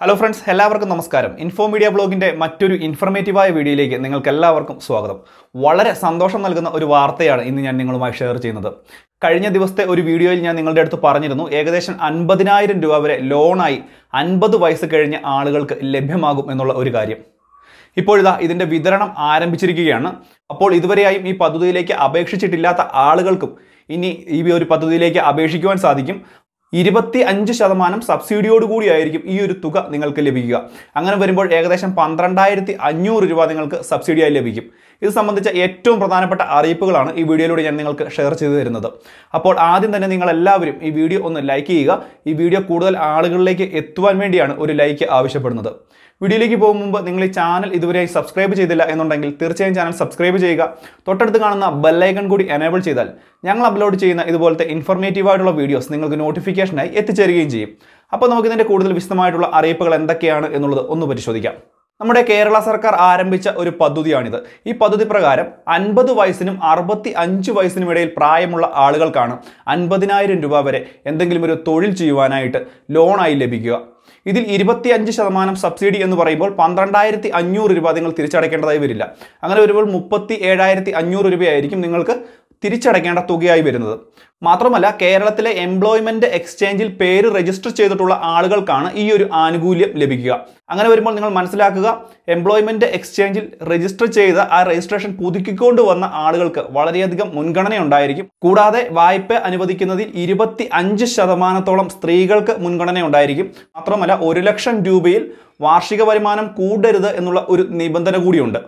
hello friends എല്ലാവർക്കും നമസ്കാരം info media ബ്ലോഗിൻ്റെ മറ്റൊരു ഇൻഫർമേറ്റീവായ വീഡിയോയിലേക്ക് നിങ്ങൾക്ക് എല്ലാവർക്കും സ്വാഗതം വളരെ സന്തോഷം നൽകുന്ന ഒരു വാർത്തയാണ് ഇന്ന് ഞാൻ നിങ്ങളുമായി ഷെയർ ചെയ്യുന്നത് കഴിഞ്ഞ ദിവസത്തെ ഒരു വീഡിയോയിൽ ഞാൻ നിങ്ങളുടെ അടുത്ത് പറഞ്ഞിരുന്നു ഏകദേശം അൻപതിനായിരം രൂപ വരെ ലോണായി അൻപത് വയസ്സ് കഴിഞ്ഞ ആളുകൾക്ക് ലഭ്യമാകും എന്നുള്ള ഒരു കാര്യം ഇപ്പോഴിതാ ഇതിൻ്റെ വിതരണം ആരംഭിച്ചിരിക്കുകയാണ് അപ്പോൾ ഇതുവരെയായും ഈ പദ്ധതിയിലേക്ക് അപേക്ഷിച്ചിട്ടില്ലാത്ത ആളുകൾക്കും ഇനി ഈ ഒരു പദ്ധതിയിലേക്ക് അപേക്ഷിക്കുവാൻ സാധിക്കും ഇരുപത്തി അഞ്ച് ശതമാനം സബ്സിഡിയോട് കൂടിയായിരിക്കും ഈ ഒരു തുക നിങ്ങൾക്ക് ലഭിക്കുക അങ്ങനെ വരുമ്പോൾ ഏകദേശം പന്ത്രണ്ടായിരത്തി അഞ്ഞൂറ് രൂപ നിങ്ങൾക്ക് സബ്സിഡിയായി ലഭിക്കും ഇത് സംബന്ധിച്ച ഏറ്റവും പ്രധാനപ്പെട്ട അറിയിപ്പുകളാണ് ഈ വീഡിയോയിലൂടെ ഞാൻ നിങ്ങൾക്ക് ഷെയർ ചെയ്തു തരുന്നത് അപ്പോൾ ആദ്യം തന്നെ നിങ്ങൾ എല്ലാവരും ഈ വീഡിയോ ഒന്ന് ലൈക്ക് ചെയ്യുക ഈ വീഡിയോ കൂടുതൽ ആളുകളിലേക്ക് എത്തുവാൻ വേണ്ടിയാണ് ഒരു ലൈക്ക് ആവശ്യപ്പെടുന്നത് വീഡിയോയിലേക്ക് പോകും മുമ്പ് നിങ്ങൾ ഈ ചാനൽ ഇതുവരെ സബ്സ്ക്രൈബ് ചെയ്തില്ല എന്നുണ്ടെങ്കിൽ തീർച്ചയായും ചാനൽ സബ്സ്ക്രൈബ് ചെയ്യുക തൊട്ടടുത്ത് കാണുന്ന ബെല്ലൈക്കൺ കൂടി എനേബിൾ ചെയ്താൽ ഞങ്ങൾ അപ്ലോഡ് ചെയ്യുന്ന ഇതുപോലത്തെ ആയിട്ടുള്ള വീഡിയോസ് നിങ്ങൾക്ക് നോട്ടിഫിക്കേഷൻ നോട്ടിഫിക്കേഷനായി എത്തിച്ചേരുകയും ചെയ്യും അപ്പോൾ ഇതിൻ്റെ കൂടുതൽ വിശദമായിട്ടുള്ള അറിയിപ്പുകൾ എന്തൊക്കെയാണ് എന്നുള്ളത് ഒന്ന് പരിശോധിക്കാം നമ്മുടെ കേരള സർക്കാർ ആരംഭിച്ച ഒരു പദ്ധതിയാണിത് ഈ പദ്ധതി പ്രകാരം അൻപത് വയസ്സിനും അറുപത്തി അഞ്ച് വയസ്സിനും ഇടയിൽ പ്രായമുള്ള ആളുകൾക്കാണ് അൻപതിനായിരം രൂപ വരെ എന്തെങ്കിലും ഒരു തൊഴിൽ ചെയ്യുവാനായിട്ട് ലോണായി ലഭിക്കുക ഇതിൽ അഞ്ച് ശതമാനം സബ്സിഡി എന്ന് പറയുമ്പോൾ പന്ത്രണ്ടായിരത്തി അഞ്ഞൂറ് രൂപ നിങ്ങൾ തിരിച്ചടയ്ക്കേണ്ടതായി വരില്ല അങ്ങനെ വരുമ്പോൾ മുപ്പത്തി ഏഴായിരത്തി അഞ്ഞൂറ് രൂപയായിരിക്കും നിങ്ങൾക്ക് തിരിച്ചടയ്ക്കേണ്ട തുകയായി വരുന്നത് മാത്രമല്ല കേരളത്തിലെ എംപ്ലോയ്മെന്റ് എക്സ്ചേഞ്ചിൽ പേര് രജിസ്റ്റർ ചെയ്തിട്ടുള്ള ആളുകൾക്കാണ് ഈ ഒരു ആനുകൂല്യം ലഭിക്കുക അങ്ങനെ വരുമ്പോൾ നിങ്ങൾ മനസ്സിലാക്കുക എംപ്ലോയ്മെന്റ് എക്സ്ചേഞ്ചിൽ രജിസ്റ്റർ ചെയ്ത ആ രജിസ്ട്രേഷൻ പുതുക്കിക്കൊണ്ട് വന്ന ആളുകൾക്ക് വളരെയധികം മുൻഗണന ഉണ്ടായിരിക്കും കൂടാതെ വായ്പ അനുവദിക്കുന്നതിൽ ഇരുപത്തി അഞ്ച് ശതമാനത്തോളം സ്ത്രീകൾക്ക് മുൻഗണന ഉണ്ടായിരിക്കും മാത്രമല്ല ഒരു ലക്ഷം രൂപയിൽ വാർഷിക വരുമാനം കൂടരുത് എന്നുള്ള ഒരു നിബന്ധന കൂടിയുണ്ട്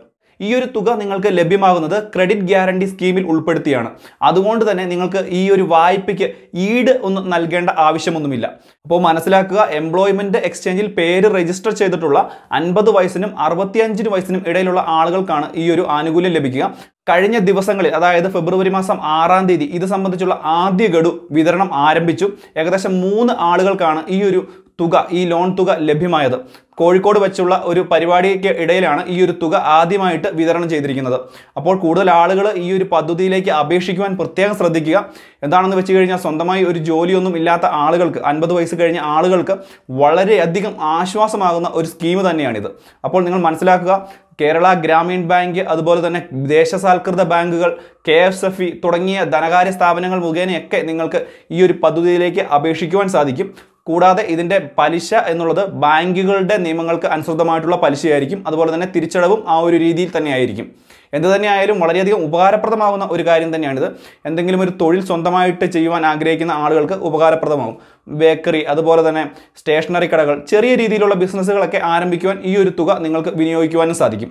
ഈ ഒരു തുക നിങ്ങൾക്ക് ലഭ്യമാകുന്നത് ക്രെഡിറ്റ് ഗ്യാരണ്ടി സ്കീമിൽ ഉൾപ്പെടുത്തിയാണ് അതുകൊണ്ട് തന്നെ നിങ്ങൾക്ക് ഈ ഒരു വായ്പയ്ക്ക് ഈട് ഒന്നും നൽകേണ്ട ആവശ്യമൊന്നുമില്ല അപ്പോൾ മനസ്സിലാക്കുക എംപ്ലോയ്മെൻറ്റ് എക്സ്ചേഞ്ചിൽ പേര് രജിസ്റ്റർ ചെയ്തിട്ടുള്ള അൻപത് വയസ്സിനും അറുപത്തിയഞ്ചിന് വയസ്സിനും ഇടയിലുള്ള ആളുകൾക്കാണ് ഈ ഒരു ആനുകൂല്യം ലഭിക്കുക കഴിഞ്ഞ ദിവസങ്ങളിൽ അതായത് ഫെബ്രുവരി മാസം ആറാം തീയതി ഇത് സംബന്ധിച്ചുള്ള ആദ്യ ഗഡു വിതരണം ആരംഭിച്ചു ഏകദേശം മൂന്ന് ആളുകൾക്കാണ് ഈ ഒരു തുക ഈ ലോൺ തുക ലഭ്യമായത് കോഴിക്കോട് വെച്ചുള്ള ഒരു പരിപാടിക്ക് ഇടയിലാണ് ഈ ഒരു തുക ആദ്യമായിട്ട് വിതരണം ചെയ്തിരിക്കുന്നത് അപ്പോൾ കൂടുതൽ ആളുകൾ ഈ ഒരു പദ്ധതിയിലേക്ക് അപേക്ഷിക്കുവാൻ പ്രത്യേകം ശ്രദ്ധിക്കുക എന്താണെന്ന് വെച്ച് കഴിഞ്ഞാൽ സ്വന്തമായി ഒരു ജോലിയൊന്നും ഇല്ലാത്ത ആളുകൾക്ക് അൻപത് വയസ്സ് കഴിഞ്ഞ ആളുകൾക്ക് വളരെയധികം ആശ്വാസമാകുന്ന ഒരു സ്കീം തന്നെയാണിത് അപ്പോൾ നിങ്ങൾ മനസ്സിലാക്കുക കേരള ഗ്രാമീൺ ബാങ്ക് അതുപോലെ തന്നെ ദേശസാൽകൃത ബാങ്കുകൾ കെ എഫ് എഫ് ഇ തുടങ്ങിയ ധനകാര്യ സ്ഥാപനങ്ങൾ മുഖേനയൊക്കെ നിങ്ങൾക്ക് ഈ ഒരു പദ്ധതിയിലേക്ക് അപേക്ഷിക്കുവാൻ സാധിക്കും കൂടാതെ ഇതിൻ്റെ പലിശ എന്നുള്ളത് ബാങ്കുകളുടെ നിയമങ്ങൾക്ക് അനുസൃതമായിട്ടുള്ള പലിശയായിരിക്കും അതുപോലെ തന്നെ തിരിച്ചടവും ആ ഒരു രീതിയിൽ തന്നെയായിരിക്കും എന്ത് തന്നെയായാലും വളരെയധികം ഉപകാരപ്രദമാകുന്ന ഒരു കാര്യം തന്നെയാണിത് എന്തെങ്കിലും ഒരു തൊഴിൽ സ്വന്തമായിട്ട് ചെയ്യുവാൻ ആഗ്രഹിക്കുന്ന ആളുകൾക്ക് ഉപകാരപ്രദമാകും ബേക്കറി അതുപോലെ തന്നെ സ്റ്റേഷനറി കടകൾ ചെറിയ രീതിയിലുള്ള ബിസിനസ്സുകളൊക്കെ ആരംഭിക്കുവാൻ ഈ ഒരു തുക നിങ്ങൾക്ക് വിനിയോഗിക്കുവാനും സാധിക്കും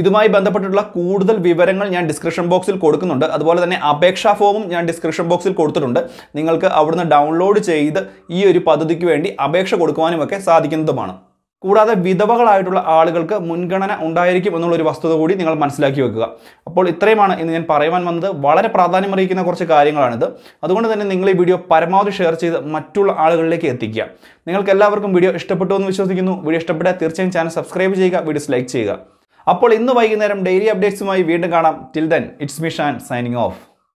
ഇതുമായി ബന്ധപ്പെട്ടിട്ടുള്ള കൂടുതൽ വിവരങ്ങൾ ഞാൻ ഡിസ്ക്രിപ്ഷൻ ബോക്സിൽ കൊടുക്കുന്നുണ്ട് അതുപോലെ തന്നെ അപേക്ഷാ ഫോമും ഞാൻ ഡിസ്ക്രിപ്ഷൻ ബോക്സിൽ കൊടുത്തിട്ടുണ്ട് നിങ്ങൾക്ക് അവിടുന്ന് ഡൗൺലോഡ് ചെയ്ത് ഈ ഒരു പദ്ധതിക്ക് വേണ്ടി അപേക്ഷ കൊടുക്കുവാനുമൊക്കെ സാധിക്കുന്നതുമാണ് കൂടാതെ വിധവകളായിട്ടുള്ള ആളുകൾക്ക് മുൻഗണന ഉണ്ടായിരിക്കും എന്നുള്ളൊരു വസ്തുത കൂടി നിങ്ങൾ മനസ്സിലാക്കി വെക്കുക അപ്പോൾ ഇത്രയുമാണ് ഇന്ന് ഞാൻ പറയുവാൻ വന്നത് വളരെ പ്രാധാന്യം അറിയിക്കുന്ന കുറച്ച് കാര്യങ്ങളാണിത് അതുകൊണ്ട് തന്നെ നിങ്ങൾ ഈ വീഡിയോ പരമാവധി ഷെയർ ചെയ്ത് മറ്റുള്ള ആളുകളിലേക്ക് എത്തിക്കുക നിങ്ങൾക്ക് എല്ലാവർക്കും വീഡിയോ ഇഷ്ടപ്പെട്ടു എന്ന് വിശ്വസിക്കുന്നു വീഡിയോ ഇഷ്ടപ്പെട്ടാൽ തീർച്ചയായും ചാനൽ സബ്സ്ക്രൈബ് ചെയ്യുക വീഡിയോസ് ലൈക്ക് ചെയ്യുക അപ്പോൾ ഇന്ന് വൈകുന്നേരം ഡെയിലി അപ്ഡേറ്റ്സുമായി വീണ്ടും കാണാം till then it's Mishan signing of